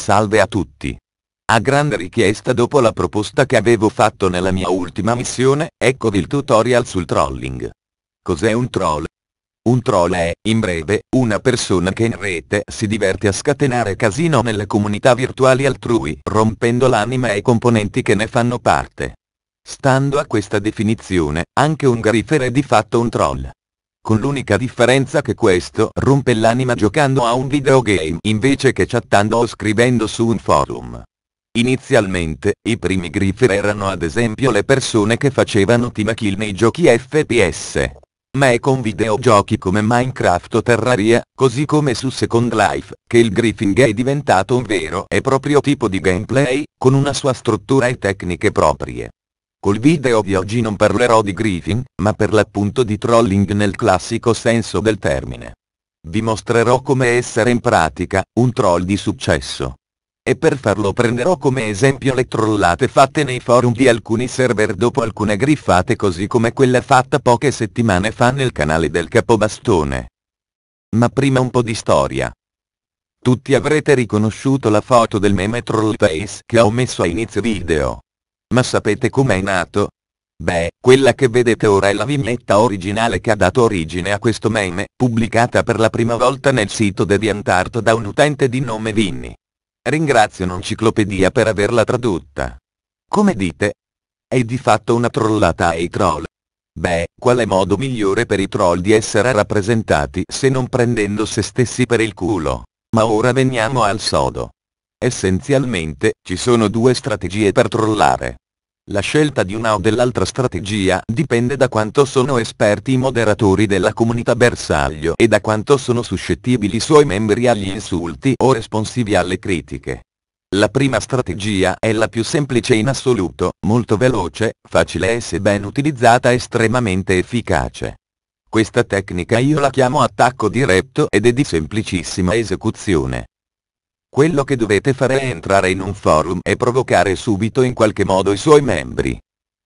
Salve a tutti. A grande richiesta dopo la proposta che avevo fatto nella mia ultima missione, eccovi il tutorial sul trolling. Cos'è un troll? Un troll è, in breve, una persona che in rete si diverte a scatenare casino nelle comunità virtuali altrui, rompendo l'anima e i componenti che ne fanno parte. Stando a questa definizione, anche un griffer è di fatto un troll con l'unica differenza che questo rompe l'anima giocando a un videogame invece che chattando o scrivendo su un forum. Inizialmente, i primi griffer erano ad esempio le persone che facevano team kill nei giochi FPS. Ma è con videogiochi come Minecraft o Terraria, così come su Second Life, che il griffing è diventato un vero e proprio tipo di gameplay, con una sua struttura e tecniche proprie. Col video di oggi non parlerò di griffin, ma per l'appunto di trolling nel classico senso del termine. Vi mostrerò come essere in pratica, un troll di successo. E per farlo prenderò come esempio le trollate fatte nei forum di alcuni server dopo alcune griffate così come quella fatta poche settimane fa nel canale del Capobastone. Ma prima un po' di storia. Tutti avrete riconosciuto la foto del meme troll face che ho messo a inizio video. Ma sapete com'è nato? Beh, quella che vedete ora è la vignetta originale che ha dato origine a questo meme, pubblicata per la prima volta nel sito DeviantArt da un utente di nome Vinny. Ringrazio un'enciclopedia per averla tradotta. Come dite? È di fatto una trollata ai troll. Beh, quale modo migliore per i troll di essere rappresentati se non prendendo se stessi per il culo? Ma ora veniamo al sodo. Essenzialmente, ci sono due strategie per trollare. La scelta di una o dell'altra strategia dipende da quanto sono esperti i moderatori della comunità bersaglio e da quanto sono suscettibili i suoi membri agli insulti o responsivi alle critiche. La prima strategia è la più semplice in assoluto, molto veloce, facile e se ben utilizzata estremamente efficace. Questa tecnica io la chiamo attacco diretto ed è di semplicissima esecuzione. Quello che dovete fare è entrare in un forum e provocare subito in qualche modo i suoi membri.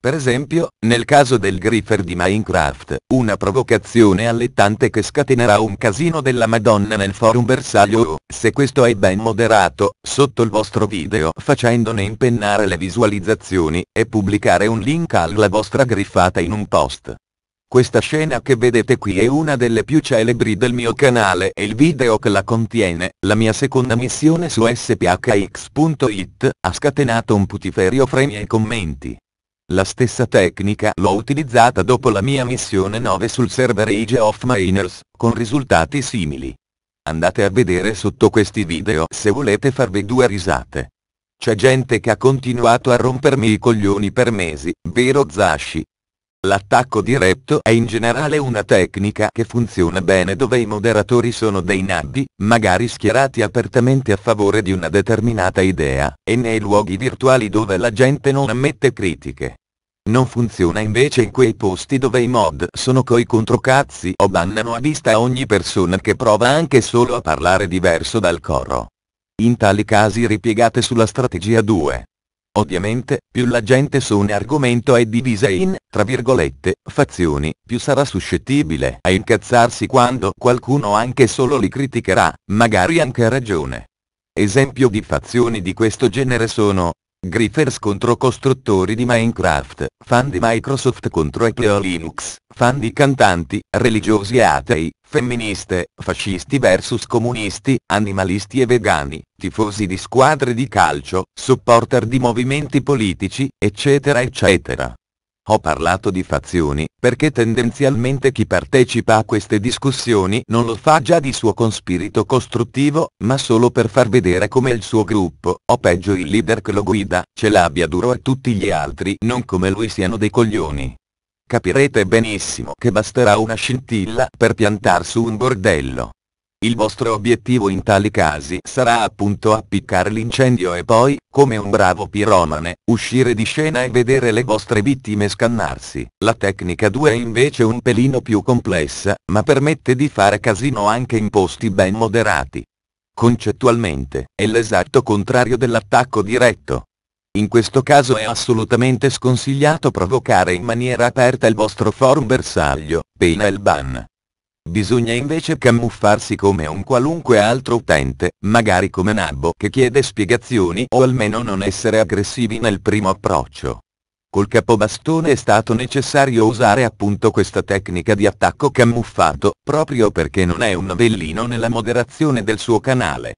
Per esempio, nel caso del griffer di Minecraft, una provocazione allettante che scatenerà un casino della madonna nel forum bersaglio o, se questo è ben moderato, sotto il vostro video facendone impennare le visualizzazioni, e pubblicare un link alla vostra griffata in un post. Questa scena che vedete qui è una delle più celebri del mio canale e il video che la contiene, la mia seconda missione su sphx.it, ha scatenato un putiferio fra i miei commenti. La stessa tecnica l'ho utilizzata dopo la mia missione 9 sul server Age of Miners, con risultati simili. Andate a vedere sotto questi video se volete farvi due risate. C'è gente che ha continuato a rompermi i coglioni per mesi, vero Zashi? L'attacco diretto è in generale una tecnica che funziona bene dove i moderatori sono dei nabbi, magari schierati apertamente a favore di una determinata idea, e nei luoghi virtuali dove la gente non ammette critiche. Non funziona invece in quei posti dove i mod sono coi controcazzi o bannano a vista ogni persona che prova anche solo a parlare diverso dal coro. In tali casi ripiegate sulla strategia 2. Ovviamente, più la gente su un argomento è divisa in, tra virgolette, fazioni, più sarà suscettibile a incazzarsi quando qualcuno anche solo li criticherà, magari anche a ragione. Esempio di fazioni di questo genere sono Griffers contro costruttori di Minecraft, fan di Microsoft contro Apple o Linux, fan di cantanti, religiosi e atei, femministe, fascisti vs comunisti, animalisti e vegani, tifosi di squadre di calcio, supporter di movimenti politici, eccetera eccetera. Ho parlato di fazioni, perché tendenzialmente chi partecipa a queste discussioni non lo fa già di suo conspirito costruttivo, ma solo per far vedere come il suo gruppo, o peggio il leader che lo guida, ce l'abbia duro e tutti gli altri non come lui siano dei coglioni. Capirete benissimo che basterà una scintilla per piantar su un bordello. Il vostro obiettivo in tali casi sarà appunto appiccare l'incendio e poi, come un bravo piromane, uscire di scena e vedere le vostre vittime scannarsi. La tecnica 2 è invece un pelino più complessa, ma permette di fare casino anche in posti ben moderati. Concettualmente, è l'esatto contrario dell'attacco diretto. In questo caso è assolutamente sconsigliato provocare in maniera aperta il vostro forum bersaglio, pena il ban. Bisogna invece camuffarsi come un qualunque altro utente, magari come Nabbo che chiede spiegazioni o almeno non essere aggressivi nel primo approccio. Col capobastone è stato necessario usare appunto questa tecnica di attacco camuffato, proprio perché non è un novellino nella moderazione del suo canale.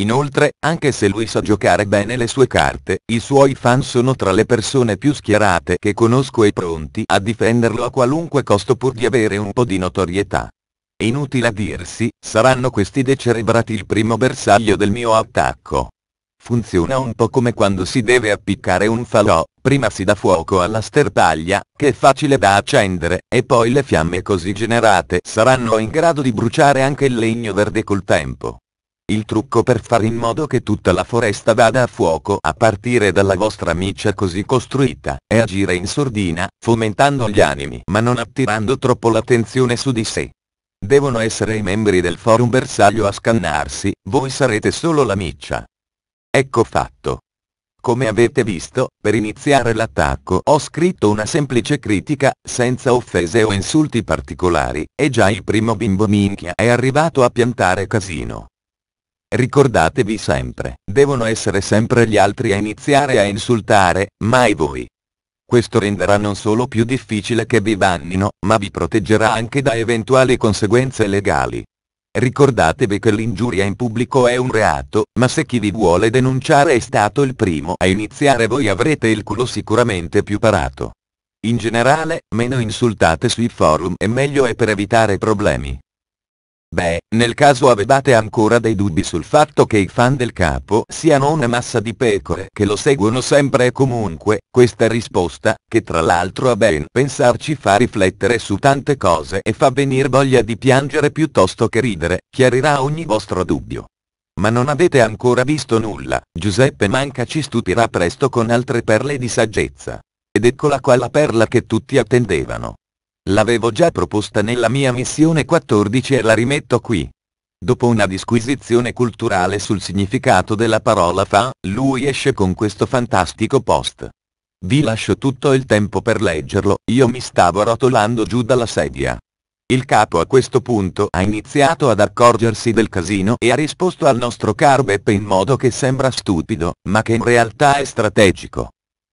Inoltre, anche se lui sa giocare bene le sue carte, i suoi fan sono tra le persone più schierate che conosco e pronti a difenderlo a qualunque costo pur di avere un po' di notorietà inutile a dirsi, saranno questi decerebrati il primo bersaglio del mio attacco. Funziona un po' come quando si deve appiccare un falò, prima si dà fuoco alla sterpaglia, che è facile da accendere, e poi le fiamme così generate saranno in grado di bruciare anche il legno verde col tempo. Il trucco per fare in modo che tutta la foresta vada a fuoco a partire dalla vostra miccia così costruita, è agire in sordina, fomentando gli animi ma non attirando troppo l'attenzione su di sé. Devono essere i membri del forum bersaglio a scannarsi, voi sarete solo la miccia. Ecco fatto. Come avete visto, per iniziare l'attacco ho scritto una semplice critica, senza offese o insulti particolari, e già il primo bimbo minchia è arrivato a piantare casino. Ricordatevi sempre, devono essere sempre gli altri a iniziare a insultare, mai voi. Questo renderà non solo più difficile che vi bannino, ma vi proteggerà anche da eventuali conseguenze legali. Ricordatevi che l'ingiuria in pubblico è un reato, ma se chi vi vuole denunciare è stato il primo a iniziare voi avrete il culo sicuramente più parato. In generale, meno insultate sui forum e meglio è per evitare problemi. Beh, nel caso avevate ancora dei dubbi sul fatto che i fan del capo siano una massa di pecore che lo seguono sempre e comunque, questa risposta, che tra l'altro a ben pensarci fa riflettere su tante cose e fa venir voglia di piangere piuttosto che ridere, chiarirà ogni vostro dubbio. Ma non avete ancora visto nulla, Giuseppe Manca ci stupirà presto con altre perle di saggezza. Ed eccola qua la perla che tutti attendevano. L'avevo già proposta nella mia missione 14 e la rimetto qui. Dopo una disquisizione culturale sul significato della parola fa, lui esce con questo fantastico post. Vi lascio tutto il tempo per leggerlo, io mi stavo rotolando giù dalla sedia. Il capo a questo punto ha iniziato ad accorgersi del casino e ha risposto al nostro caro Beppe in modo che sembra stupido, ma che in realtà è strategico.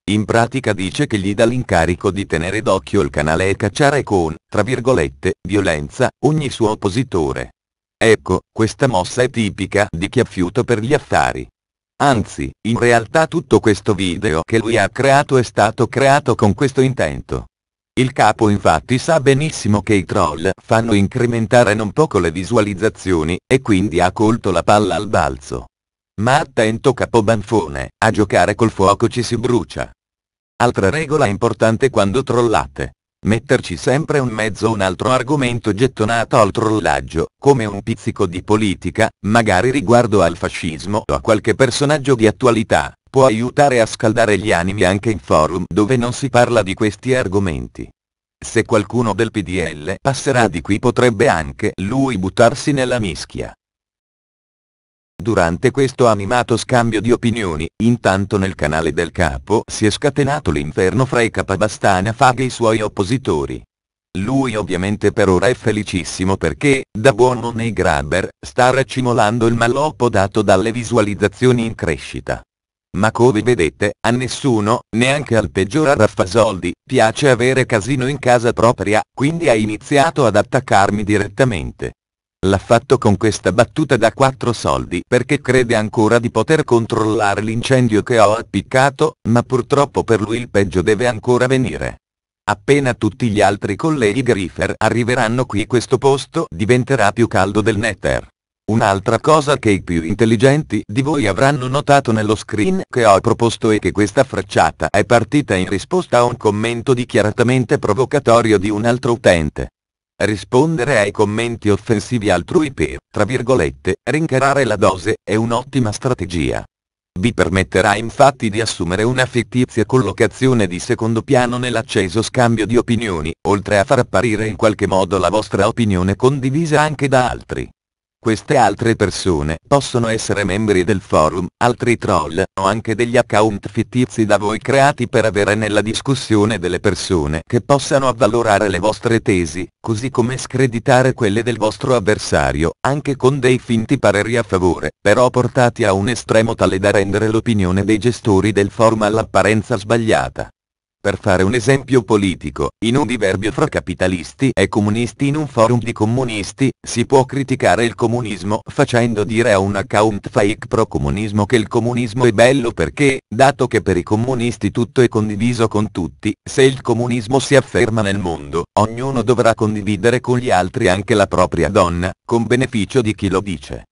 In pratica dice che gli dà l'incarico di tenere d'occhio il canale e cacciare con, tra virgolette, violenza, ogni suo oppositore. Ecco, questa mossa è tipica di chi ha fiuto per gli affari. Anzi, in realtà tutto questo video che lui ha creato è stato creato con questo intento. Il capo infatti sa benissimo che i troll fanno incrementare non poco le visualizzazioni, e quindi ha colto la palla al balzo. Ma attento capo banfone, a giocare col fuoco ci si brucia. Altra regola importante quando trollate. Metterci sempre un mezzo un altro argomento gettonato al trollaggio, come un pizzico di politica, magari riguardo al fascismo o a qualche personaggio di attualità, può aiutare a scaldare gli animi anche in forum dove non si parla di questi argomenti. Se qualcuno del PDL passerà di qui potrebbe anche lui buttarsi nella mischia. Durante questo animato scambio di opinioni, intanto nel canale del capo si è scatenato l'inferno fra i capabastana fag e i suoi oppositori. Lui ovviamente per ora è felicissimo perché, da buon money grabber, sta raccimolando il malloppo dato dalle visualizzazioni in crescita. Ma come vedete, a nessuno, neanche al peggior Raffasoldi, piace avere casino in casa propria, quindi ha iniziato ad attaccarmi direttamente. L'ha fatto con questa battuta da quattro soldi perché crede ancora di poter controllare l'incendio che ho appiccato, ma purtroppo per lui il peggio deve ancora venire. Appena tutti gli altri colleghi Griffer arriveranno qui questo posto diventerà più caldo del Nether. Un'altra cosa che i più intelligenti di voi avranno notato nello screen che ho proposto è che questa frecciata è partita in risposta a un commento dichiaratamente provocatorio di un altro utente. Rispondere ai commenti offensivi altrui per, tra virgolette, rincarare la dose, è un'ottima strategia. Vi permetterà infatti di assumere una fittizia collocazione di secondo piano nell'acceso scambio di opinioni, oltre a far apparire in qualche modo la vostra opinione condivisa anche da altri. Queste altre persone possono essere membri del forum, altri troll, o anche degli account fittizi da voi creati per avere nella discussione delle persone che possano avvalorare le vostre tesi, così come screditare quelle del vostro avversario, anche con dei finti pareri a favore, però portati a un estremo tale da rendere l'opinione dei gestori del forum all'apparenza sbagliata. Per fare un esempio politico, in un diverbio fra capitalisti e comunisti in un forum di comunisti, si può criticare il comunismo facendo dire a un account fake pro comunismo che il comunismo è bello perché, dato che per i comunisti tutto è condiviso con tutti, se il comunismo si afferma nel mondo, ognuno dovrà condividere con gli altri anche la propria donna, con beneficio di chi lo dice.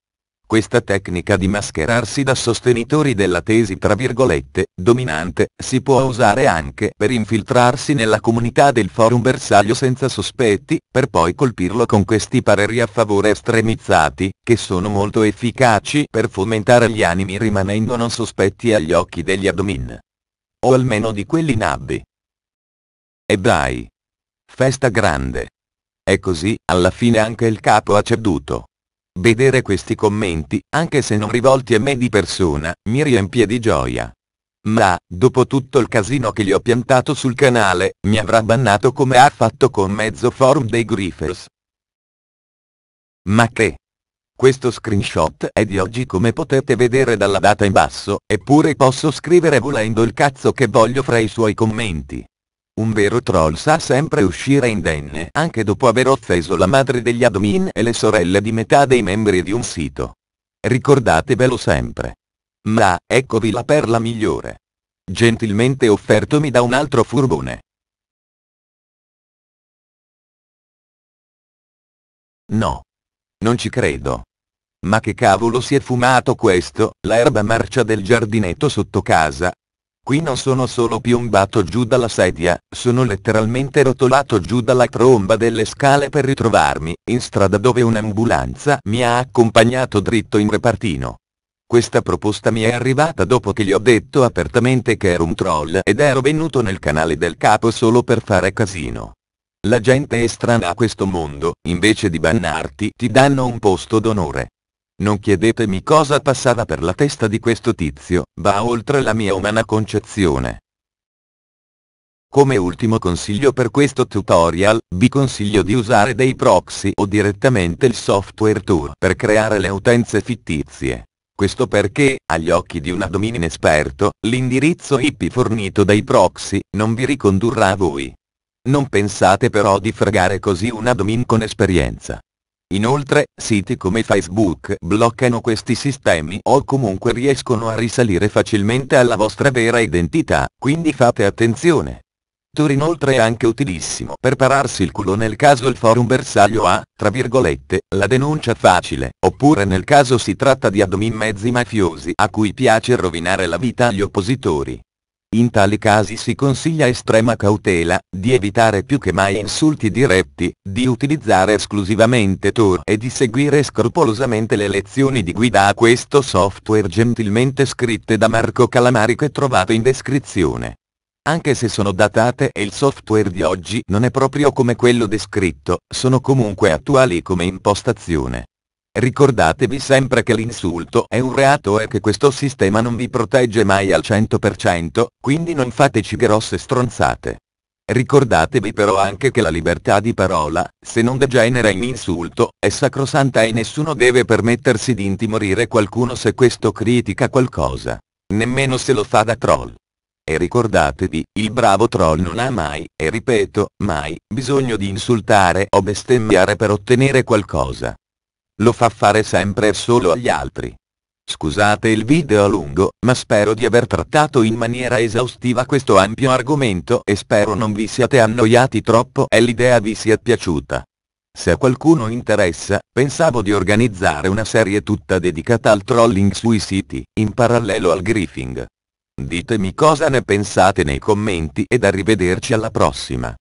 Questa tecnica di mascherarsi da sostenitori della tesi tra virgolette, dominante, si può usare anche per infiltrarsi nella comunità del forum bersaglio senza sospetti, per poi colpirlo con questi pareri a favore estremizzati, che sono molto efficaci per fomentare gli animi rimanendo non sospetti agli occhi degli admin. O almeno di quelli nabbi. E dai. Festa grande. E così, alla fine anche il capo ha ceduto. Vedere questi commenti, anche se non rivolti a me di persona, mi riempie di gioia. Ma, dopo tutto il casino che gli ho piantato sul canale, mi avrà bannato come ha fatto con mezzo forum dei Griffers. Ma che? Questo screenshot è di oggi come potete vedere dalla data in basso, eppure posso scrivere volendo il cazzo che voglio fra i suoi commenti. Un vero troll sa sempre uscire indenne anche dopo aver offeso la madre degli admin e le sorelle di metà dei membri di un sito. Ricordatevelo sempre. Ma, eccovi la perla migliore. Gentilmente offertomi da un altro furbone. No. Non ci credo. Ma che cavolo si è fumato questo, l'erba marcia del giardinetto sotto casa, Qui non sono solo piombato giù dalla sedia, sono letteralmente rotolato giù dalla tromba delle scale per ritrovarmi, in strada dove un'ambulanza mi ha accompagnato dritto in repartino. Questa proposta mi è arrivata dopo che gli ho detto apertamente che ero un troll ed ero venuto nel canale del capo solo per fare casino. La gente è strana a questo mondo, invece di bannarti, ti danno un posto d'onore. Non chiedetemi cosa passava per la testa di questo tizio, va oltre la mia umana concezione. Come ultimo consiglio per questo tutorial, vi consiglio di usare dei proxy o direttamente il software Tour per creare le utenze fittizie. Questo perché, agli occhi di un admin inesperto, l'indirizzo IP fornito dai proxy non vi ricondurrà a voi. Non pensate però di fregare così un admin con esperienza. Inoltre, siti come Facebook bloccano questi sistemi o comunque riescono a risalire facilmente alla vostra vera identità, quindi fate attenzione. Tor inoltre è anche utilissimo per pararsi il culo nel caso il forum bersaglio ha, tra virgolette, la denuncia facile, oppure nel caso si tratta di admin mezzi mafiosi a cui piace rovinare la vita agli oppositori. In tali casi si consiglia estrema cautela, di evitare più che mai insulti diretti, di utilizzare esclusivamente Tor e di seguire scrupolosamente le lezioni di guida a questo software gentilmente scritte da Marco Calamari che trovate in descrizione. Anche se sono datate e il software di oggi non è proprio come quello descritto, sono comunque attuali come impostazione. Ricordatevi sempre che l'insulto è un reato e che questo sistema non vi protegge mai al 100%, quindi non fateci grosse stronzate. Ricordatevi però anche che la libertà di parola, se non degenera in insulto, è sacrosanta e nessuno deve permettersi di intimorire qualcuno se questo critica qualcosa. Nemmeno se lo fa da troll. E ricordatevi, il bravo troll non ha mai, e ripeto, mai, bisogno di insultare o bestemmiare per ottenere qualcosa. Lo fa fare sempre e solo agli altri. Scusate il video lungo, ma spero di aver trattato in maniera esaustiva questo ampio argomento e spero non vi siate annoiati troppo e l'idea vi sia piaciuta. Se a qualcuno interessa, pensavo di organizzare una serie tutta dedicata al trolling sui siti, in parallelo al griefing. Ditemi cosa ne pensate nei commenti ed arrivederci alla prossima.